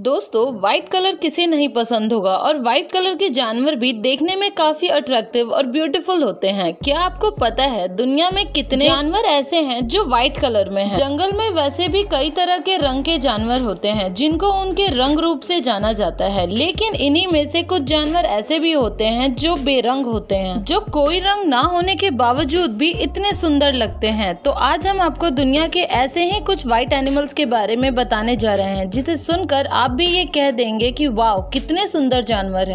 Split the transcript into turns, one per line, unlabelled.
दोस्तों white colour किसे नहीं पसंद होगा और व्हाइट कलर के जानवर भी देखने में काफी अट्रैक्टिव और ब्यूटीफुल होते हैं क्या आपको पता है दुनिया में कितने जानवर ऐसे हैं जो वाइट कलर में हैं? जंगल में वैसे भी कई तरह के रंग के जानवर होते हैं जिनको उनके रंग रूप से जाना जाता है लेकिन इन्हीं में से कुछ जानवर ऐसे भी होते हैं जो बेरंग होते हैं जो कोई रंग ना होने के बावजूद भी इतने सुंदर लगते हैं तो आज हम आपको दुनिया के ऐसे ही कुछ व्हाइट एनिमल्स के बारे में बताने जा रहे हैं जिसे सुनकर आप भी ये कह देंगे कि वाओ कितने सुंदर जानवर हैं